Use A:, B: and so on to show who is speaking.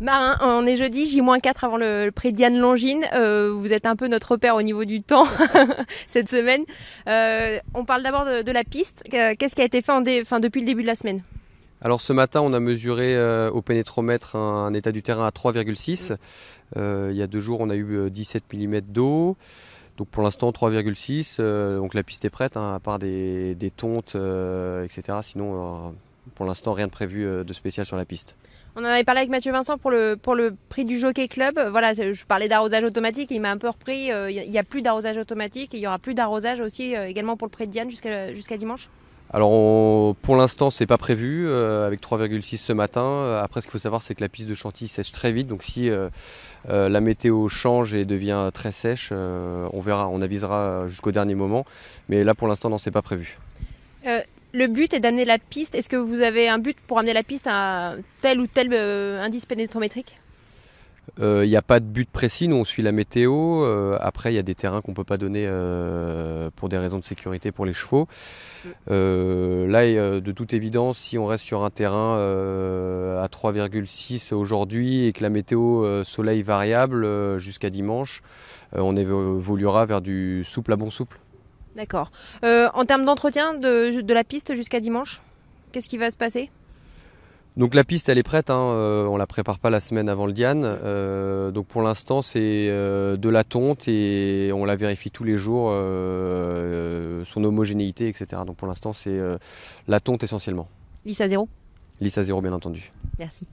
A: Marin, bah, hein, on est jeudi, J-4 avant le, pré Diane Longine. Euh, vous êtes un peu notre repère au niveau du temps cette semaine. Euh, on parle d'abord de, la piste. Euh, qu'est-ce qui a été fait depuis le début de la semaine
B: alors ce matin, on a mesuré au pénétromètre un, état du terrain à 3,6. Mm. il y a deux jours, on a eu 17 mm d'eau. Donc pour l'instant 3,6. donc la piste est prête, hein, à part des tontes, etc. Sinon, pour l'instant, rien de prévu de spécial sur la piste.
A: On en avait parlé avec Mathieu Vincent pour le, pour le prix du Jockey Club. Voilà, je parlais d'arrosage automatique. il m'a un peu repris. Euh, il n'y a, plus d'arrosage automatique. il y aura plus d'arrosage aussi euh, également pour le prix de Diane jusqu'à dimanche
B: alors pour l'instant c'est pas prévu euh, avec 3,6 ce matin. Après ce qu'il faut savoir c'est que la piste de Chantilly sèche très vite donc si la météo change et devient très sèche on verra, on avisera jusqu'au dernier moment. Mais là pour l'instant non n'est pas prévu.
A: Le but est d'amener la piste. Est-ce que vous avez un but pour amener la piste à tel ou tel euh, indice pénétrométrique
B: euh, il n'y a pas de but précis, nous on suit la météo. Euh, après, il y a des terrains qu'on ne peut pas donner pour des raisons de sécurité pour les chevaux. Mm. là, de toute évidence, si on reste sur un terrain à 3,6 aujourd'hui et que la météo soleil variable jusqu'à dimanche, on évoluera vers du souple à bon souple.
A: D'accord. Euh, en termes d'entretien de, la piste jusqu'à dimanche, qu'est-ce qui va se passer
B: donc la piste elle est prête, hein, euh, on la prépare pas la semaine avant le Diane. Euh, donc pour l'instant c'est de la tonte et on la vérifie tous les jours, son homogénéité, etc. Donc pour l'instant c'est la tonte essentiellement. Lisse à zéro Lisse à zéro bien entendu.
A: Merci.